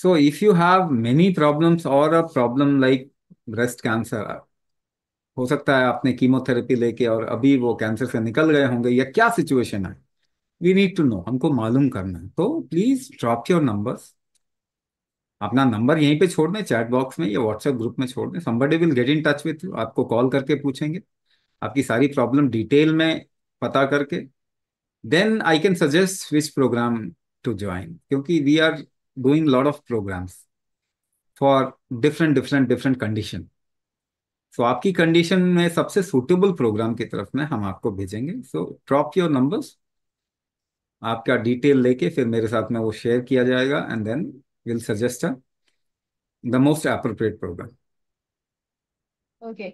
So if you have many problems or a problem like breast cancer, हो सकता है आपने कीमोथेरेपी लेके और अभी वो कैंसर से निकल गए होंगे या क्या सिचुएशन है वी नीड टू नो हमको मालूम करना है तो प्लीज ड्रॉप योर नंबर्स अपना नंबर यहीं पे छोड़ दें चैट बॉक्स में या व्हाट्सएप ग्रुप में छोड़ दें somebody will get in touch with you आपको कॉल करके पूछेंगे आपकी सारी प्रॉब्लम डिटेल में पता करके then I can suggest which program to join क्योंकि we are doing a lot of programs for different different different condition so so, आपकी कंडीशन में सबसे सुटेबल प्रोग्राम की तरफ में हम आपको भेजेंगे सो ड्रॉप योर नंबर्स आपका डिटेल लेके फिर मेरे साथ में वो शेयर किया जाएगा and then will suggest the most appropriate program okay